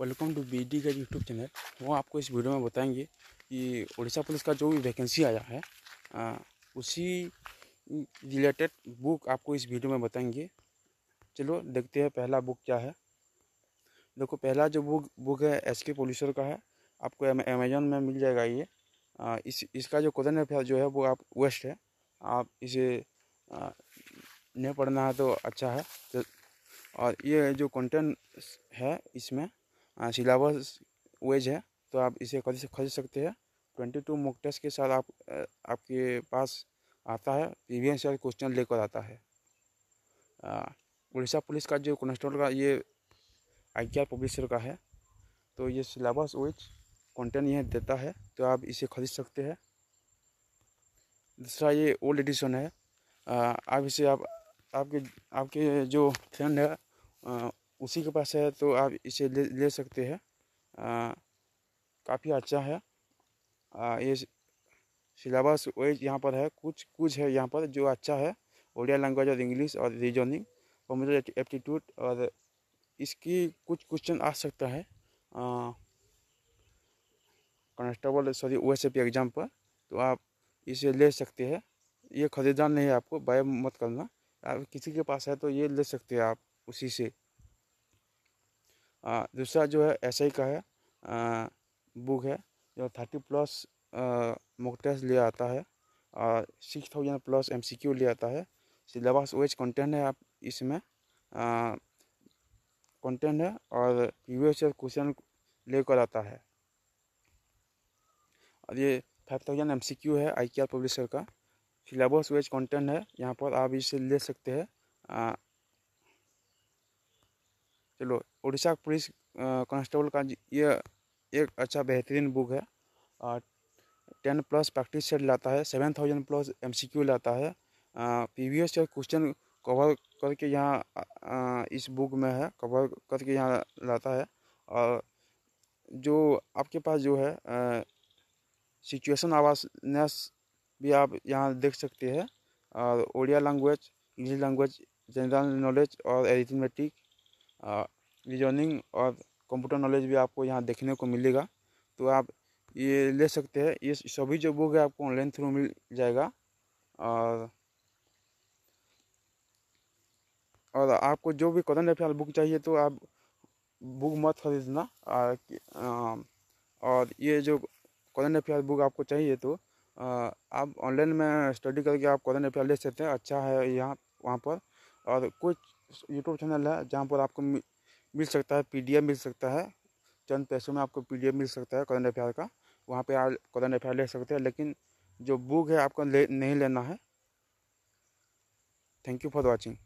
welcome to B D का YouTube channel वो आपको इस वीडियो में बताएंगे कि उड़ीसा पुलिस का जो भी वैकेंसी आया है आ, उसी रिलेटेड बुक आपको इस वीडियो में बताएंगे चलो देखते हैं पहला बुक क्या है देखो पहला जो बुक बुक है एस के पोल्यूसर का है आपको अमेजोन में मिल जाएगा ये आ, इस इसका जो कदन है जो है वो आप वेस्ट है आप इसे नहीं पढ़ना है तो अच्छा है तो और ये जो कंटेंट है इसमें सिलेबस हाँ, वेज है तो आप इसे खरीद खरीद सकते हैं ट्वेंटी टू मॉक टेस्ट के साथ आप आपके पास आता है प्रीवियस ईयर क्वेश्चन लेकर आता है उड़ीसा पुलिस का जो कॉन्स्टेबल का ये आई के पब्लिशर का है तो ये सिलेबस वेज कंटेंट यह देता है तो आप इसे खरीद सकते हैं दूसरा ये ओल्ड एडिशन है आप इसे आप आपके आपके जो फ्रेंड है उसी के पास है तो आप इसे ले ले सकते हैं काफ़ी अच्छा है आ, ये सिलेबस वाइज यहाँ पर है कुछ कुछ है यहाँ पर जो अच्छा है ओडिया लैंग्वेज और इंग्लिश और रीजनिंग कम्प्यूटर एप्टीट्यूड और इसकी कुछ क्वेश्चन आ सकता है constable sorry O S exam पर तो आप इसे ले सकते हैं ये खरीदार नहीं है आपको बाय मत करना आप किसी के पास है तो ये ले सकते हैं आप उसी से दूसरा जो है ही का है बुक है जो थर्टी प्लस मॉक टेस्ट ले आता है और six thousand plus M C Q ले आता है सिलेबस वेज कंटेंट है आप इसमें कंटेंट है और यूएस क्वेश्चन लेकर आता है और ये five thousand M C Q है आई के आर पब्लिशर का सिलेबस वेज कंटेंट है यहाँ पर आप इसे ले सकते हैं चलो उड़ीसा पुलिस कांस्टेबल का ये एक अच्छा बेहतरीन बुक है और टेन प्लस प्रैक्टिस सेट लाता है seven thousand plus M C Q लाता है P V S question cover करके यहाँ इस बुक में है कवर करके यहाँ लाता है और जो आपके पास जो है सिचुएशन आवासनेस भी आप यहाँ देख सकते हैं और Oriya language English language general knowledge और एरिथमेटिक रीजनिंग और कंप्यूटर नॉलेज भी आपको यहाँ देखने को मिलेगा तो आप ये ले सकते हैं ये सभी जो बुक है आपको ऑनलाइन थ्रू मिल जाएगा और और आपको जो भी कदम या बुक चाहिए तो आप बुक मत खरीदना और, और ये जो कदम या बुक आपको चाहिए तो आप ऑनलाइन में स्टडी करके आप कदम या ले सकते हैं अच्छा है यहाँ वहाँ पर और कुछ यूट्यूब चैनल है जहाँ पर आपको मिल सकता है पी मिल सकता है चंद पैसों में आपको पी मिल सकता है करंट एफ का वहाँ पे आप करंट एफ ले सकते हैं लेकिन जो बुक है आपको ले नहीं लेना है थैंक यू फॉर वॉचिंग